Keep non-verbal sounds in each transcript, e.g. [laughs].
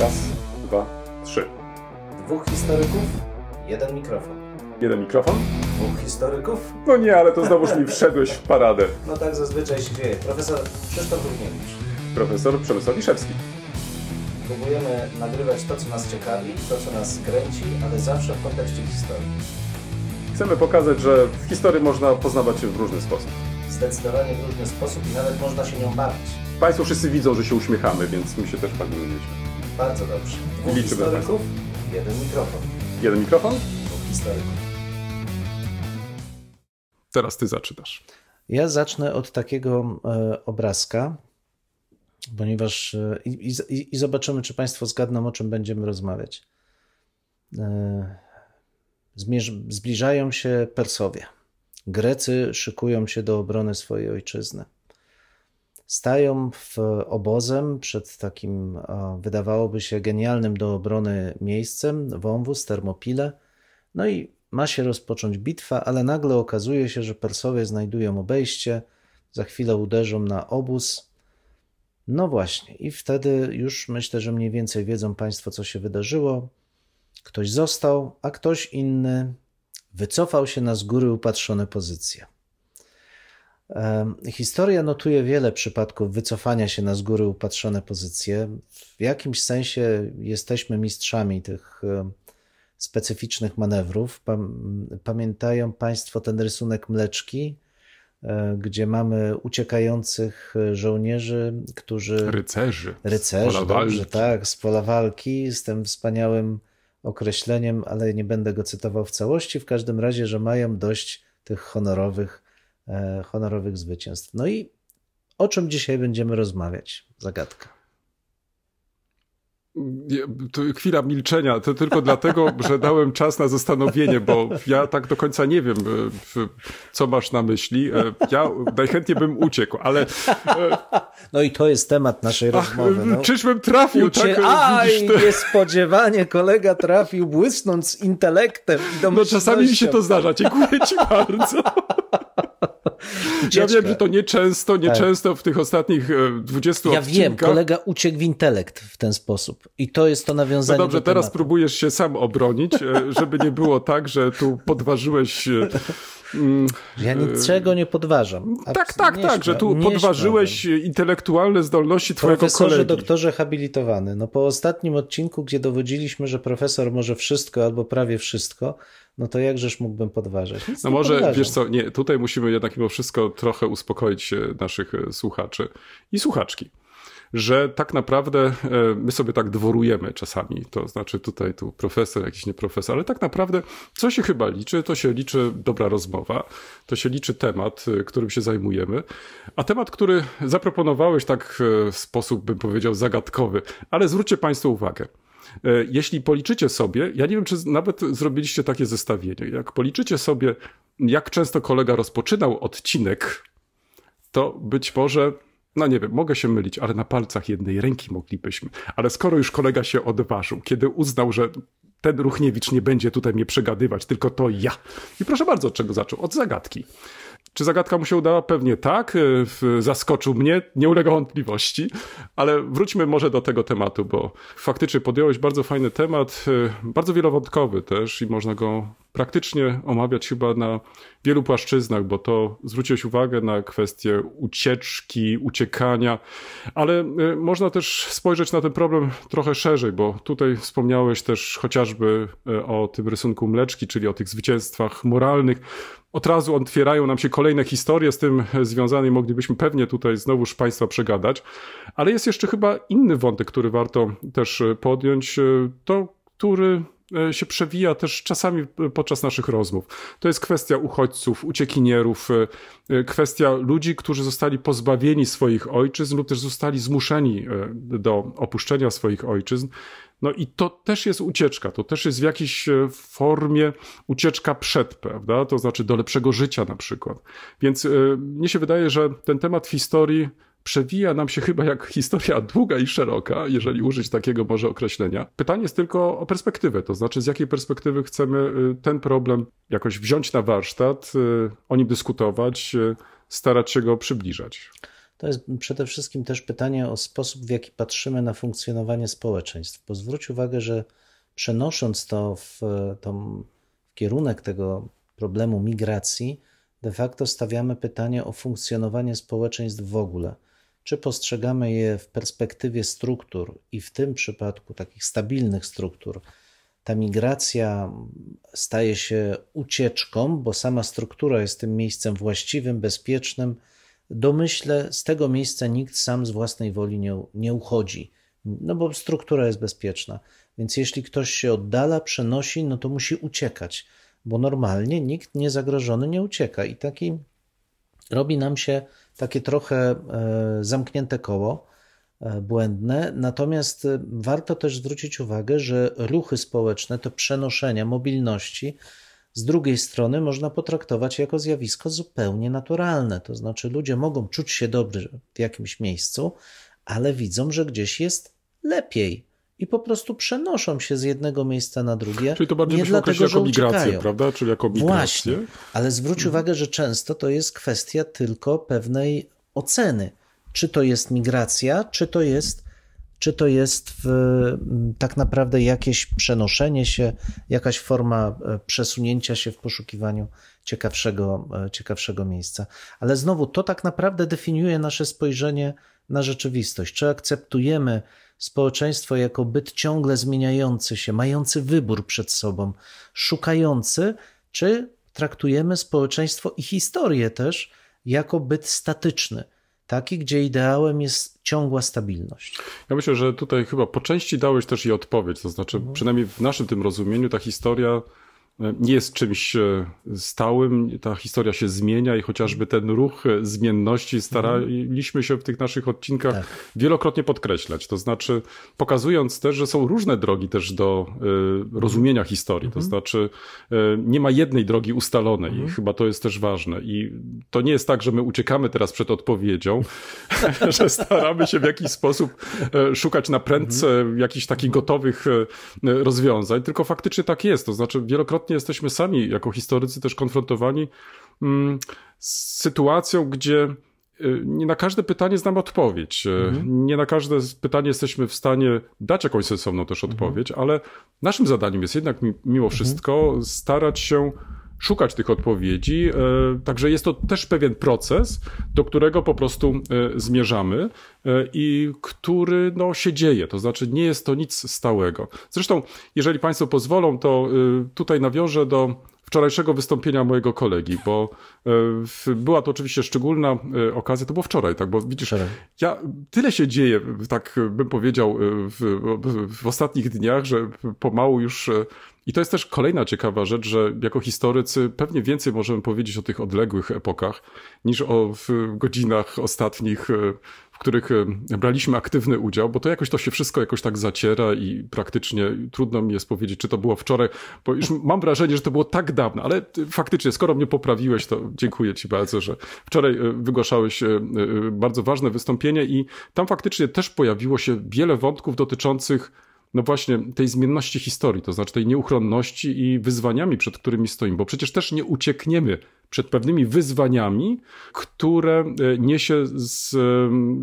Raz, dwa, trzy. Dwóch historyków, jeden mikrofon. Jeden mikrofon? Dwóch historyków? No nie, ale to znowuż mi wszedłeś w paradę. No tak zazwyczaj się dzieje. Profesor Krzysztof Równiewicz. Profesor Przemysław Liszewski. Próbujemy nagrywać to, co nas ciekawi, to, co nas kręci, ale zawsze w kontekście historii. Chcemy pokazać, że w historii można poznawać się w różny sposób. Zdecydowanie w różny sposób i nawet można się nią bawić. Państwo wszyscy widzą, że się uśmiechamy, więc my się też tak bardzo dobrze. Dwóch Liczymy historyków, jeden mikrofon. Jeden mikrofon? Dwóch historyków. Teraz ty zaczynasz. Ja zacznę od takiego e, obrazka, ponieważ e, i, i, i zobaczymy, czy Państwo zgadną, o czym będziemy rozmawiać. E, zmierz, zbliżają się Persowie. Grecy szykują się do obrony swojej ojczyzny stają w obozem przed takim, wydawałoby się, genialnym do obrony miejscem, wąwóz, termopile. No i ma się rozpocząć bitwa, ale nagle okazuje się, że Persowie znajdują obejście, za chwilę uderzą na obóz. No właśnie, i wtedy już myślę, że mniej więcej wiedzą Państwo, co się wydarzyło. Ktoś został, a ktoś inny wycofał się na z góry upatrzone pozycje. Historia notuje wiele przypadków wycofania się na z góry upatrzone pozycje. W jakimś sensie jesteśmy mistrzami tych specyficznych manewrów. Pamiętają Państwo ten rysunek mleczki, e, gdzie mamy uciekających e, żołnierzy, którzy. Rycerzy. Rycerzy, z dobrze, tak, z pola walki, z tym wspaniałym określeniem, ale nie będę go cytował w całości. W każdym razie, że mają dość tych honorowych E, honorowych zwycięstw. No i o czym dzisiaj będziemy rozmawiać? Zagadka. To chwila milczenia, to tylko dlatego, [laughs] że dałem czas na zastanowienie, bo ja tak do końca nie wiem, e, co masz na myśli. E, ja najchętniej bym uciekł, ale. [laughs] No i to jest temat naszej Ach, rozmowy. No. Czyżbym trafił, tak, Ucie... tak? Aj, niespodziewanie kolega trafił, błysnąc intelektem i No czasami mi się to zdarza. Dziękuję ci bardzo. [laughs] Ucieczka. Ja wiem, że to nieczęsto, tak. nieczęsto tak. w tych ostatnich 20 ja odcinkach. Ja wiem, kolega uciekł w intelekt w ten sposób. I to jest to nawiązanie No dobrze, do teraz próbujesz się sam obronić, e, żeby nie było tak, że tu podważyłeś e, Mm, ja e, niczego nie podważam. Tak, tak, tak, że tu podważyłeś intelektualne zdolności twojego Profesorze, kolegi. doktorze habilitowany, no po ostatnim odcinku, gdzie dowodziliśmy, że profesor może wszystko albo prawie wszystko, no to jakżeż mógłbym podważać? Nic no może, podważam. wiesz co, nie, tutaj musimy jednak mimo wszystko trochę uspokoić e, naszych e, słuchaczy i słuchaczki że tak naprawdę e, my sobie tak dworujemy czasami. To znaczy tutaj tu profesor, jakiś nie profesor, ale tak naprawdę co się chyba liczy, to się liczy dobra rozmowa, to się liczy temat, e, którym się zajmujemy. A temat, który zaproponowałeś tak e, w sposób, bym powiedział, zagadkowy, ale zwróćcie Państwo uwagę. Jeśli policzycie sobie, ja nie wiem, czy nawet zrobiliście takie zestawienie, jak policzycie sobie, jak często kolega rozpoczynał odcinek, to być może no nie wiem, mogę się mylić, ale na palcach jednej ręki moglibyśmy. Ale skoro już kolega się odważył, kiedy uznał, że ten Ruchniewicz nie będzie tutaj mnie przegadywać, tylko to ja. I proszę bardzo, od czego zaczął? Od zagadki. Czy zagadka mu się udała? Pewnie tak. E, zaskoczył mnie, nie ulega wątpliwości, ale wróćmy może do tego tematu, bo faktycznie podjąłeś bardzo fajny temat, e, bardzo wielowątkowy też i można go praktycznie omawiać chyba na wielu płaszczyznach, bo to zwróciłeś uwagę na kwestie ucieczki, uciekania, ale y, można też spojrzeć na ten problem trochę szerzej, bo tutaj wspomniałeś też chociażby y, o tym rysunku mleczki, czyli o tych zwycięstwach moralnych. Od razu otwierają nam się kolejne historie z tym y, związane moglibyśmy pewnie tutaj znowuż Państwa przegadać, ale jest jeszcze chyba inny wątek, który warto też podjąć, to który E, się przewija też czasami e, podczas naszych rozmów. To jest kwestia uchodźców, uciekinierów, e, kwestia ludzi, którzy zostali pozbawieni swoich ojczyzn lub też zostali zmuszeni do opuszczenia swoich ojczyzn. No i to też jest ucieczka, to też jest w jakiejś formie ucieczka przed, prawda? To znaczy do lepszego życia na przykład. Więc mnie się wydaje, że ten temat historii przewija nam się chyba jak historia długa i szeroka, jeżeli użyć takiego może określenia. Pytanie jest tylko o perspektywę, to znaczy z jakiej perspektywy chcemy y, ten problem jakoś wziąć na warsztat, y, o nim dyskutować, y, starać się go przybliżać. To jest przede wszystkim też pytanie o sposób, w jaki patrzymy na funkcjonowanie społeczeństw, bo zwróć uwagę, że przenosząc to w, w kierunek tego problemu migracji, de facto stawiamy pytanie o funkcjonowanie społeczeństw w ogóle – czy postrzegamy je w perspektywie struktur i w tym przypadku takich stabilnych struktur, ta migracja staje się ucieczką, bo sama struktura jest tym miejscem właściwym, bezpiecznym. Domyślę, z tego miejsca nikt sam z własnej woli nie, nie uchodzi, no bo struktura jest bezpieczna. Więc jeśli ktoś się oddala, przenosi, no to musi uciekać, bo normalnie nikt niezagrożony nie ucieka. I taki robi nam się takie trochę e, zamknięte koło e, błędne. Natomiast e, warto też zwrócić uwagę, że ruchy społeczne, to przenoszenia mobilności, z drugiej strony można potraktować jako zjawisko zupełnie naturalne. To znaczy, ludzie mogą czuć się dobrze w jakimś miejscu, ale widzą, że gdzieś jest lepiej i po prostu przenoszą się z jednego miejsca na drugie. Czyli to bardziej nie byśmy dlatego, jako migrację, uciekają. prawda? Czyli jako migrację. Właśnie, ale zwróć mhm. uwagę, że często to jest kwestia tylko pewnej oceny. Czy to jest migracja, czy to jest, czy to jest w, tak naprawdę jakieś przenoszenie się, jakaś forma e, przesunięcia się w poszukiwaniu ciekawszego, e, ciekawszego miejsca. Ale znowu to tak naprawdę definiuje nasze spojrzenie na rzeczywistość? Czy akceptujemy społeczeństwo jako byt ciągle zmieniający się, mający wybór przed sobą, szukający, czy traktujemy społeczeństwo i historię też jako byt statyczny? taki, gdzie ideałem jest ciągła stabilność. Ja myślę, że tutaj chyba po części dałeś też i odpowiedź, to znaczy no. przynajmniej w naszym tym rozumieniu ta historia nie jest czymś e, stałym, ta historia się zmienia i chociażby ten ruch e, zmienności staraliśmy się w tych naszych odcinkach tak. wielokrotnie podkreślać. To znaczy, pokazując też, że są różne drogi też do e, rozumienia historii. To mhm. znaczy, nie ma jednej drogi ustalonej mhm. chyba to jest też ważne. I to nie jest tak, że my uciekamy teraz przed odpowiedzią, [laughs] że staramy się w jakiś sposób szukać na prędce mhm. jakichś takich gotowych rozwiązań, tylko faktycznie tak jest. To znaczy, wielokrotnie jesteśmy sami jako historycy też konfrontowani mm, z sytuacją, gdzie y, nie na każde pytanie znam odpowiedź. Y, mhm. Nie na każde pytanie jesteśmy w stanie dać jakąś sensowną też mhm. odpowiedź, mhm. ale naszym zadaniem jest jednak mimo mhm. wszystko starać się szukać tych odpowiedzi. E, także jest to też pewien proces, do którego po prostu e, zmierzamy e, i który no, się dzieje. To znaczy, nie jest to nic stałego. Zresztą, jeżeli Państwo pozwolą, to tutaj nawiążę do wczorajszego wystąpienia mojego kolegi, bo była to oczywiście szczególna okazja, to było wczoraj, tak, bo widzisz, ja, tyle się dzieje, tak bym powiedział, w, w ostatnich dniach, że pomału już i to jest też kolejna ciekawa rzecz, że jako historycy pewnie więcej możemy powiedzieć o tych odległych epokach niż o godzinach ostatnich, e, w których e, braliśmy aktywny udział, bo to jakoś to się wszystko jakoś tak zaciera i praktycznie trudno mi jest powiedzieć, czy to było wczoraj, bo już mam wrażenie, że to było tak dawno, ale e, faktycznie, skoro mnie poprawiłeś, to dziękuję Ci bardzo, że wczoraj wygłaszałeś bardzo ważne wystąpienie i tam faktycznie też pojawiło się wiele wątków dotyczących no właśnie tej zmienności historii, to znaczy tej nieuchronności i wyzwaniami, przed którymi stoimy, bo przecież też nie uciekniemy przed pewnymi wyzwaniami, które e, niesie z,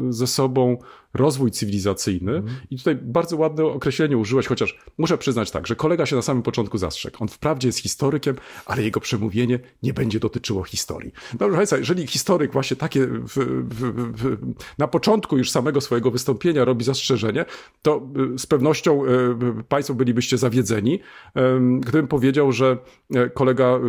ze sobą rozwój cywilizacyjny. Mm. I tutaj bardzo ładne określenie użyłeś, chociaż muszę przyznać tak, że kolega się na samym początku zastrzegł. On wprawdzie jest historykiem, ale jego przemówienie nie będzie dotyczyło historii. No proszę jeżeli historyk właśnie takie w, w, w, na początku już samego swojego wystąpienia robi zastrzeżenie, to e, z pewnością e, państwo bylibyście zawiedzeni, gdybym powiedział, że kolega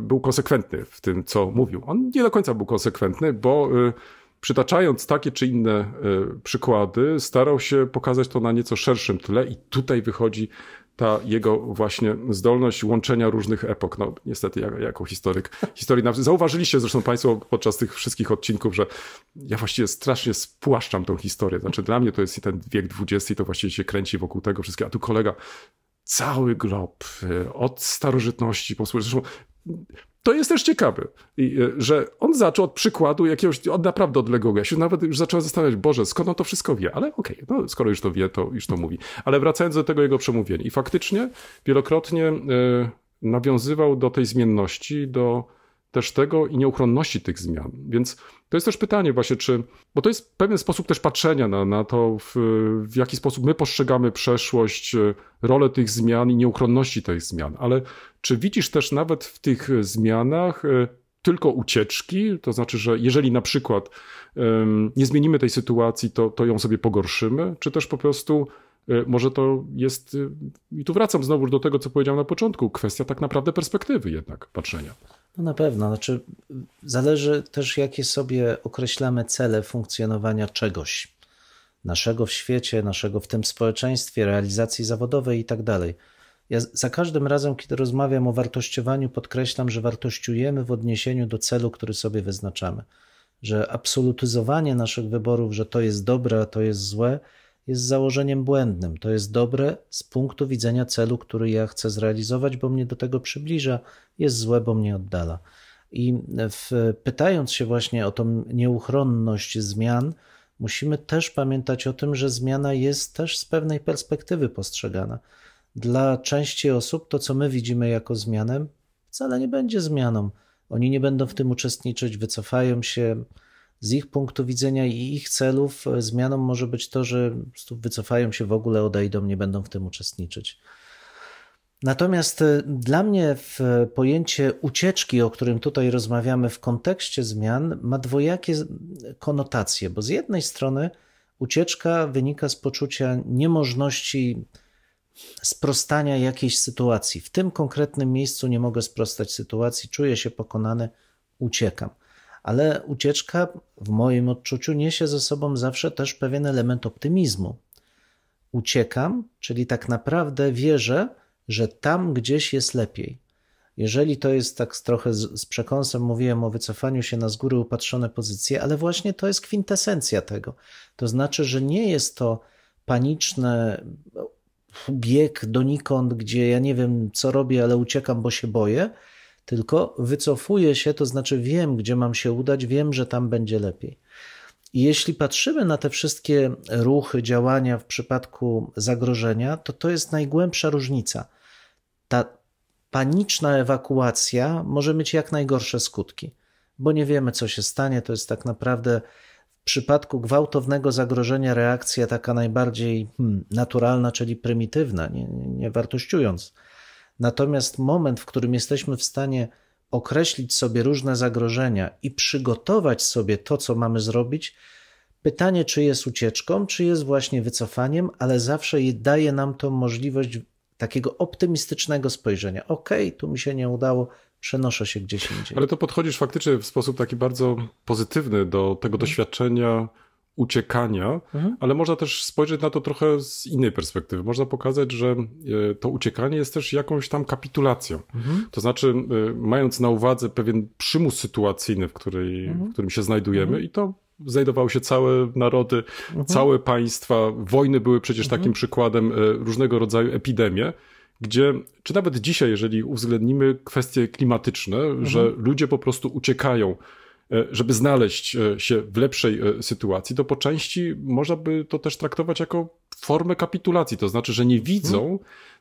był konsekwentny w tym, co mówił. On nie do końca był konsekwentny, bo y, przytaczając takie czy inne y, przykłady, starał się pokazać to na nieco szerszym tle i tutaj wychodzi ta jego właśnie zdolność łączenia różnych epok. No niestety ja, jako historyk historii zauważyliście zresztą Państwo podczas tych wszystkich odcinków, że ja właściwie strasznie spłaszczam tą historię. Znaczy dla mnie to jest ten wiek XX, to właściwie się kręci wokół tego wszystkiego, a tu kolega cały glob y, od starożytności, posłuchaj, zresztą to jest też ciekawe, e, że on zaczął od przykładu jakiegoś, od naprawdę odległego. Ja się nawet już zacząłem zastanawiać, Boże, skąd on to wszystko wie? Ale okej, okay, no, skoro już to wie, to już to mówi. Ale wracając do tego jego przemówienia. I faktycznie wielokrotnie e, nawiązywał do tej zmienności, do też tego i nieuchronności tych zmian. Więc to jest też pytanie właśnie, czy, bo to jest pewien sposób też patrzenia na, na to, w, w jaki sposób my postrzegamy przeszłość, e, rolę tych zmian i nieuchronności tych zmian, ale czy widzisz też nawet w tych zmianach e, tylko ucieczki, to znaczy, że jeżeli na przykład um, nie zmienimy tej sytuacji, to, to ją sobie pogorszymy, czy też po prostu e, może to jest, i tu wracam znowu do tego, co powiedziałem na początku, kwestia tak naprawdę perspektywy jednak patrzenia. No na pewno, znaczy zależy też jakie sobie określamy cele funkcjonowania czegoś naszego w świecie, naszego w tym społeczeństwie, realizacji zawodowej i tak dalej. Ja za każdym razem, kiedy rozmawiam o wartościowaniu, podkreślam, że wartościujemy w odniesieniu do celu, który sobie wyznaczamy. Że absolutyzowanie naszych wyborów, że to jest dobre, a to jest złe, jest założeniem błędnym. To jest dobre z punktu widzenia celu, który ja chcę zrealizować, bo mnie do tego przybliża, jest złe, bo mnie oddala. I w, pytając się właśnie o tą nieuchronność zmian, musimy też pamiętać o tym, że zmiana jest też z pewnej perspektywy postrzegana. Dla części osób to, co my widzimy jako zmianę, wcale nie będzie zmianą. Oni nie będą w tym uczestniczyć, wycofają się, z ich punktu widzenia i ich celów e, zmianą może być to, że wycofają się w ogóle, odejdą, nie będą w tym uczestniczyć. Natomiast e, dla mnie w e, pojęcie ucieczki, o którym tutaj rozmawiamy w kontekście zmian, ma dwojakie konotacje, bo z jednej strony ucieczka wynika z poczucia niemożności sprostania jakiejś sytuacji. W tym konkretnym miejscu nie mogę sprostać sytuacji, czuję się pokonany, uciekam ale ucieczka w moim odczuciu niesie ze sobą zawsze też pewien element optymizmu. Uciekam, czyli tak naprawdę wierzę, że tam gdzieś jest lepiej. Jeżeli to jest tak trochę z, z przekąsem, mówiłem o wycofaniu się na z góry upatrzone pozycje, ale właśnie to jest kwintesencja tego. To znaczy, że nie jest to paniczne e, bieg donikąd, gdzie ja nie wiem co robię, ale uciekam, bo się boję, tylko wycofuję się, to znaczy wiem, gdzie mam się udać, wiem, że tam będzie lepiej. I jeśli patrzymy na te wszystkie ruchy, działania w przypadku zagrożenia, to to jest najgłębsza różnica. Ta paniczna ewakuacja może mieć jak najgorsze skutki, bo nie wiemy, co się stanie. To jest tak naprawdę w przypadku gwałtownego zagrożenia reakcja taka najbardziej hmm, naturalna, czyli prymitywna, nie, nie wartościując Natomiast moment, w którym jesteśmy w stanie określić sobie różne zagrożenia i przygotować sobie to, co mamy zrobić, pytanie, czy jest ucieczką, czy jest właśnie wycofaniem, ale zawsze daje nam to możliwość takiego optymistycznego spojrzenia. Okej, okay, tu mi się nie udało, przenoszę się gdzieś indziej. Ale to podchodzisz faktycznie w sposób taki bardzo pozytywny do tego doświadczenia uciekania, mhm. ale można też spojrzeć na to trochę z innej perspektywy. Można pokazać, że e, to uciekanie jest też jakąś tam kapitulacją. Mhm. To znaczy, e, mając na uwadze pewien przymus sytuacyjny, w, której, mhm. w którym się znajdujemy, mhm. i to znajdowały się całe narody, mhm. całe państwa. Wojny były przecież takim mhm. przykładem, e, różnego rodzaju epidemie gdzie, czy nawet dzisiaj, jeżeli uwzględnimy kwestie klimatyczne, mhm. że ludzie po prostu uciekają E, żeby znaleźć e, się w lepszej e, sytuacji, to po części można by to też traktować jako formę kapitulacji. To znaczy, że nie mhm. widzą hmm.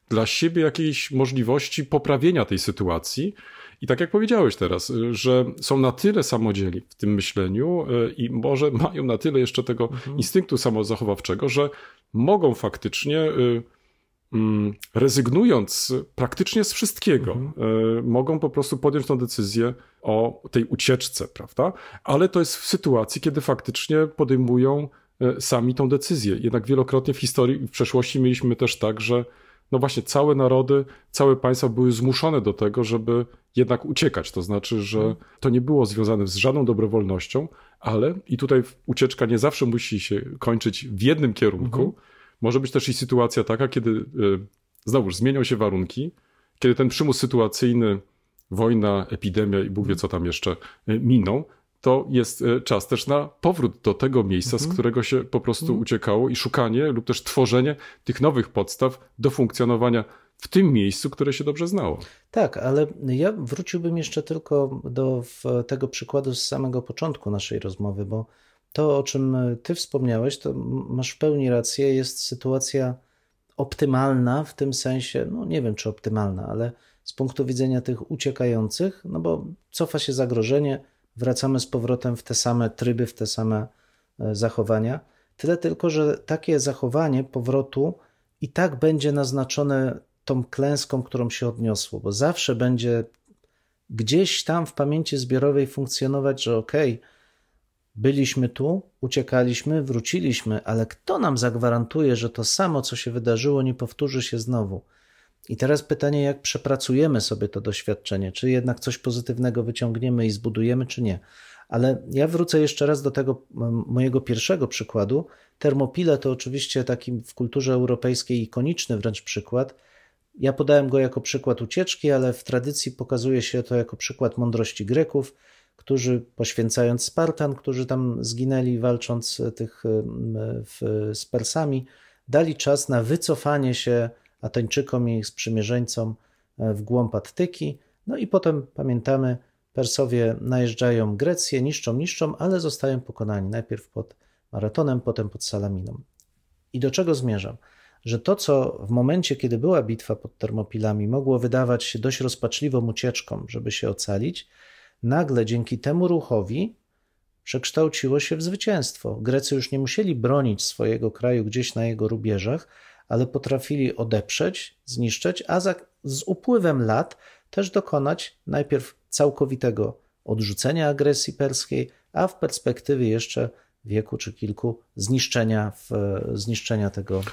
dla siebie jakiejś możliwości poprawienia tej sytuacji. I tak jak powiedziałeś teraz, że są na tyle samodzieli w tym myśleniu i może mają na tyle jeszcze tego mhm. instynktu samozachowawczego, że mogą faktycznie Mm, rezygnując praktycznie z wszystkiego, mhm. E, mogą po prostu podjąć tą decyzję o tej ucieczce, prawda? Ale to jest w sytuacji, kiedy faktycznie podejmują e, sami tą decyzję. Jednak wielokrotnie w historii, w przeszłości mieliśmy też tak, że no właśnie całe narody, całe państwa były zmuszone do tego, żeby jednak uciekać. To znaczy, że mhm. to nie było związane z żadną dobrowolnością, ale i tutaj ucieczka nie zawsze musi się kończyć w jednym kierunku, mhm. Może być też i sytuacja taka, kiedy e, znowuż zmienią się warunki, kiedy ten przymus sytuacyjny, wojna, epidemia i Bóg wie co tam jeszcze e, miną, to jest e, czas też na powrót do tego miejsca, z mhm. którego się po prostu mhm. uciekało i szukanie lub też tworzenie tych nowych podstaw do funkcjonowania w tym miejscu, które się dobrze znało. Tak, ale ja wróciłbym jeszcze tylko do tego przykładu z samego początku naszej rozmowy, bo to, o czym e, Ty wspomniałeś, to masz w pełni rację, jest sytuacja optymalna w tym sensie, no nie wiem czy optymalna, ale z punktu widzenia tych uciekających, no bo cofa się zagrożenie, wracamy z powrotem w te same tryby, w te same e, zachowania. Tyle tylko, że takie zachowanie powrotu i tak będzie naznaczone tą klęską, którą się odniosło, bo zawsze będzie gdzieś tam w pamięci zbiorowej funkcjonować, że okej, okay, Byliśmy tu, uciekaliśmy, wróciliśmy, ale kto nam zagwarantuje, że to samo, co się wydarzyło, nie powtórzy się znowu? I teraz pytanie, jak przepracujemy sobie to doświadczenie? Czy jednak coś pozytywnego wyciągniemy i zbudujemy, czy nie? Ale ja wrócę jeszcze raz do tego mojego pierwszego przykładu. Termopile to oczywiście taki w kulturze europejskiej ikoniczny wręcz przykład. Ja podałem go jako przykład ucieczki, ale w tradycji pokazuje się to jako przykład mądrości Greków którzy poświęcając Spartan, którzy tam zginęli walcząc e, tych e, e, w, z Persami, dali czas na wycofanie się Ateńczykom i ich sprzymierzeńcom w głąb Attyki. No i potem pamiętamy, Persowie najeżdżają Grecję, niszczą, niszczą, ale zostają pokonani najpierw pod Maratonem, potem pod Salaminą. I do czego zmierzam? Że to, co w momencie, kiedy była bitwa pod Termopilami, mogło wydawać się dość rozpaczliwą ucieczką, żeby się ocalić, nagle dzięki temu ruchowi przekształciło się w zwycięstwo. Grecy już nie musieli bronić swojego kraju gdzieś na jego rubieżach, ale potrafili odeprzeć, zniszczyć, a za, z upływem lat też dokonać najpierw całkowitego odrzucenia agresji perskiej, a w perspektywie jeszcze wieku czy kilku zniszczenia, w, zniszczenia tego,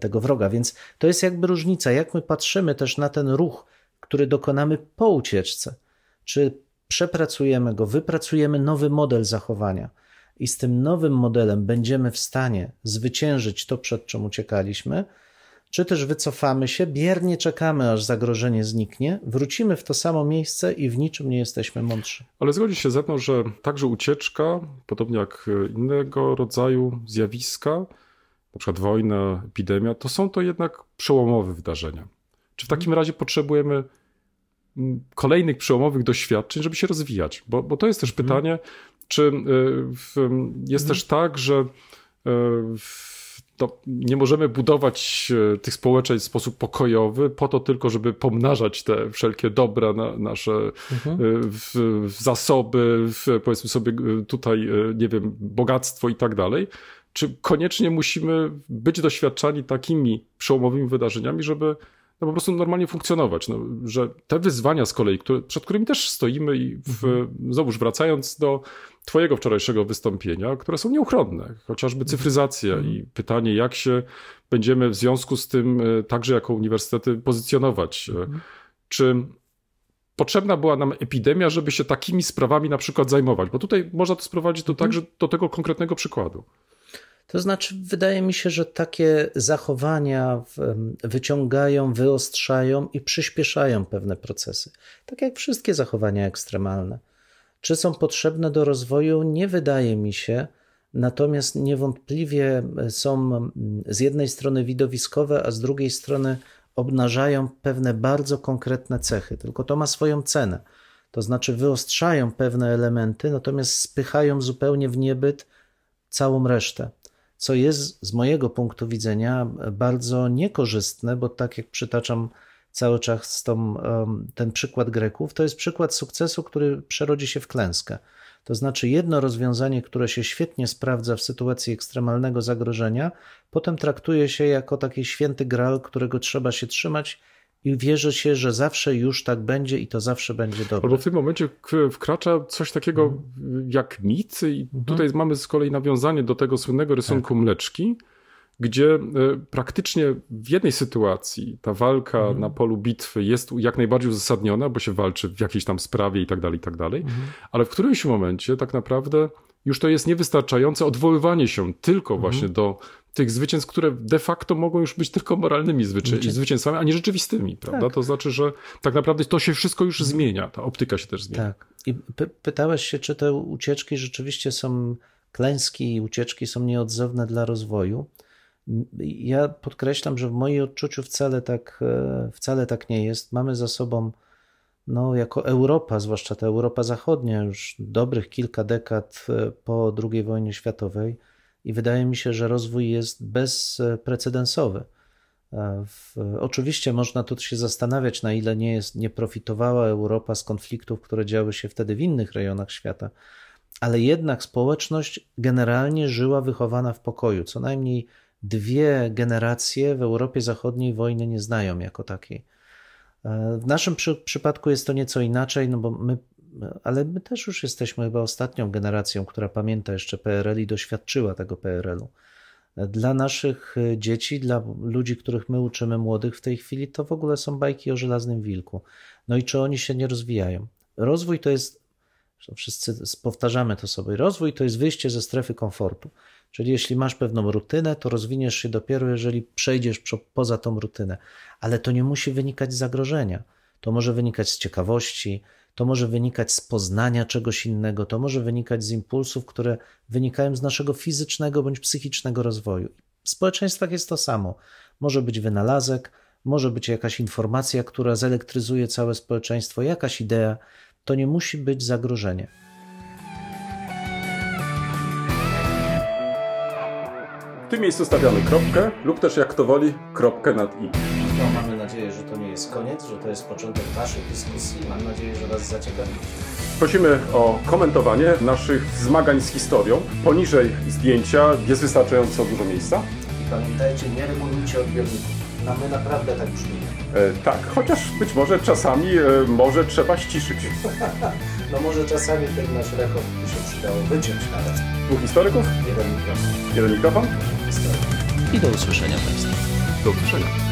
tego wroga. Więc to jest jakby różnica, jak my patrzymy też na ten ruch, który dokonamy po ucieczce. Czy przepracujemy go, wypracujemy nowy model zachowania i z tym nowym modelem będziemy w stanie zwyciężyć to, przed czym uciekaliśmy, czy też wycofamy się, biernie czekamy, aż zagrożenie zniknie, wrócimy w to samo miejsce i w niczym nie jesteśmy mądrzy. Ale zgodzi się ze mną, że także ucieczka, podobnie jak innego rodzaju zjawiska, na przykład wojna, epidemia, to są to jednak przełomowe wydarzenia. Czy w takim mhm. razie potrzebujemy kolejnych przełomowych doświadczeń, żeby się rozwijać. Bo, bo to jest też mhm. pytanie, czy y, w, jest mhm. też tak, że y, w, to no, nie możemy budować y, tych społeczeństw w sposób pokojowy, po to tylko, żeby pomnażać te wszelkie dobra, na, nasze mm -hmm. w, zasoby, powiedzmy sobie tutaj, nie wiem, bogactwo i tak dalej. Czy koniecznie musimy być doświadczani takimi przełomowymi wydarzeniami, żeby no po prostu normalnie funkcjonować. No, że te wyzwania z kolei, które, przed którymi też stoimy i w, mhm. znowuż wracając do twojego wczorajszego wystąpienia, które są nieuchronne, chociażby mhm. cyfryzacja mhm. i pytanie, jak się będziemy w związku z tym e, także jako uniwersytety pozycjonować. E, czy potrzebna była nam epidemia, żeby się takimi sprawami na przykład zajmować? Bo tutaj można to sprowadzić do, także do tego konkretnego przykładu. To znaczy, wydaje mi się, że takie zachowania wyciągają, wyostrzają i przyspieszają pewne procesy. Tak jak wszystkie zachowania ekstremalne. Czy są potrzebne do rozwoju? Nie wydaje mi się. Natomiast niewątpliwie są z jednej strony widowiskowe, a z drugiej strony obnażają pewne bardzo konkretne cechy. Tylko to ma swoją cenę. To znaczy wyostrzają pewne elementy, natomiast spychają zupełnie w niebyt całą resztę co jest z mojego punktu widzenia bardzo niekorzystne, bo tak jak przytaczam cały czas tą, ten przykład Greków, to jest przykład sukcesu, który przerodzi się w klęskę. To znaczy, jedno rozwiązanie, które się świetnie sprawdza w sytuacji ekstremalnego zagrożenia, potem traktuje się jako taki święty gral, którego trzeba się trzymać i wierzę się, że zawsze już tak będzie i to zawsze będzie dobrze. Albo w tym momencie wkracza coś takiego mhm. jak mit i mhm. tutaj mamy z kolei nawiązanie do tego słynnego rysunku tak. Mleczki, gdzie e, praktycznie w jednej sytuacji ta walka mhm. na polu bitwy jest jak najbardziej uzasadniona, bo się walczy w jakiejś tam sprawie i tak dalej, i tak dalej, mhm. ale w którymś momencie tak naprawdę już to jest niewystarczające odwoływanie się tylko mhm. właśnie do tych zwycięstw, które de facto mogą już być tylko moralnymi zwyci- zwycięstwami, a nie rzeczywistymi, prawda? Tak. To znaczy, że tak naprawdę to się wszystko już zmienia, ta optyka się też zmienia. Tak. I py- pytałeś się, czy te ucieczki rzeczywiście są, klęski i ucieczki są nieodzowne dla rozwoju. Ja podkreślam, że w moim odczuciu wcale tak, e, wcale tak nie jest. Mamy za sobą no, jako Europa, zwłaszcza ta Europa Zachodnia, już dobrych kilka dekad e, po II wojnie światowej, i wydaje mi się, że rozwój jest bezprecedensowy. E, w, oczywiście można tu się zastanawiać, na ile nie, jest, nie profitowała Europa z konfliktów, które działy się wtedy w innych rejonach świata, ale jednak społeczność generalnie żyła wychowana w pokoju. Co najmniej dwie generacje w Europie Zachodniej wojny nie znają jako takiej. E, w naszym przy, przypadku jest to nieco inaczej, no bo my, ale my też już jesteśmy chyba ostatnią generacją, która pamięta jeszcze PRL i doświadczyła tego PRL-u. E, dla naszych e, dzieci, dla ludzi, których my uczymy młodych w tej chwili, to w ogóle są bajki o żelaznym wilku. No i czy oni się nie rozwijają? Rozwój to jest, wszyscy powtarzamy to sobie, rozwój to jest wyjście ze strefy komfortu. Czyli jeśli masz pewną rutynę, to rozwiniesz się dopiero, jeżeli przejdziesz poza tą rutynę. Ale to nie musi wynikać z zagrożenia. To może wynikać z ciekawości, to może wynikać z poznania czegoś innego, to może wynikać z impulsów, które wynikają z naszego fizycznego bądź psychicznego rozwoju. W społeczeństwach jest to samo. Może być wynalazek, może być jakaś informacja, która zelektryzuje całe społeczeństwo, jakaś idea. To nie musi być zagrożenie. tym miejscu stawiamy kropkę lub też jak to woli, kropkę nad i. No, mamy nadzieję, że to nie jest koniec, że to jest początek naszej dyskusji. Mam nadzieję, że Was zaciekawi. Prosimy o komentowanie naszych zmagań z historią. Poniżej zdjęcia jest wystarczająco dużo miejsca. I pamiętajcie, nie regulujcie odbiorników. No my naprawdę tak brzmi. E, tak, chociaż być może czasami e, może trzeba ściszyć. [laughs] no może czasami ten nasz rekord by się przydało wyciąć nawet. Dwóch historyków? Jeden mikrofon. Jeden mikrofon? stronach. I do usłyszenia Państwa. Do usłyszenia.